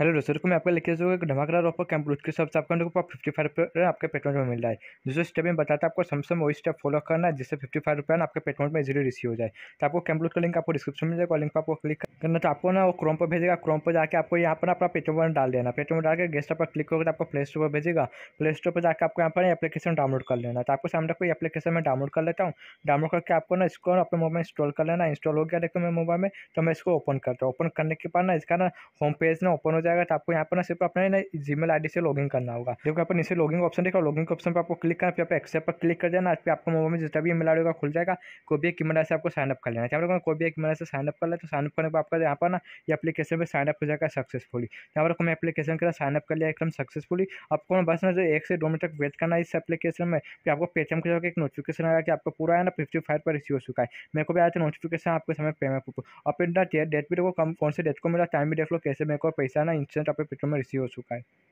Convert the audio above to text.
hello दोस्तों को मैं आपका लेके जो एक धमाकेदार ऑफर कैंप उसके से आपका फिफ्टी फाइव रुपये आपके पेटमेंट में मिल रहा है दूसरे स्टेप में बताता है आपको समसम वही स्टेप फॉलो करना है जिससे फिफ्टी फाइव रुपये आपके पेटमेंट में इजीली रिसीव हो जाए तो आपको कैंपलूट का लिंक आपको डिस्क्रिप्शन में जाएगा लिंक पर आपको क्लिक करना तो आपको ना वो क्रोम पर भेजेगा क्रोम पर जाकर आपको यहाँ पर अपना पेटमेंट डाल देना पेटमेंट डाल के गेस्ट पर क्लिक करके तो आपको प्ले स्टोर पर भेजेगा प्ले स्टोर पर जाकर आपको यहाँ पर एप्लीकेशन डाउनलोड कर लेना तो आपको सामने कोई एप्लीकेशन में डाउनलोड कर लेता हूँ डाउनलोड करके आपको ना इसको अपने मोबाइल में इंस्टॉल कर लेना इंस्टॉल हो गया देखो मेरे मोबाइल में तो मैं इसको ओपन करता हूँ ओपन करने के बाद ना इसका ना होम पेज ना ओपन जाएगा तो आपको यहाँ पर ना सिर्फ अपना ना जीमेल आईडी से लॉगिन करना होगा देखो यहाँ पर नीचे लॉगिंग ऑप्शन देखा लॉगिंग ऑप्शन पर आपको क्लिक करना फिर आप एक्सेप्ट पर क्लिक कर देना फिर आपको मोबाइल में जितना भी ईमेल आईडी होगा खुल जाएगा कोई भी एक ईमेल से आपको साइनअप कर लेना चाहिए कोई भी एक ईमेल से साइनअप कर ले तो साइनअप करने पर आपका यहाँ पर ना ये अपलीकेशन पर साइनअप हो जाएगा सक्सेसफुली यहाँ पर मैं अपलीकेशन के साइनअप कर लिया एकदम सक्सेसफुली आपको बस ना जो एक से दो मिनट तक वेट करना है इस एप्लीकेशन में फिर आपको पेटीएम के जगह एक नोटिफिकेशन आएगा कि आपको पूरा है ना फिफ्टी फाइव पर रिसीव हो चुका है मेरे को भी आया था नोटिफिकेशन आपके समय पेमेंट और फिर डेट भी देखो कम कौन से डेट को मिला टाइम भी देख लो कैसे मेरे को पैसा इंस्टेंट आपके पेट्रोल में रिसीव हो चुका है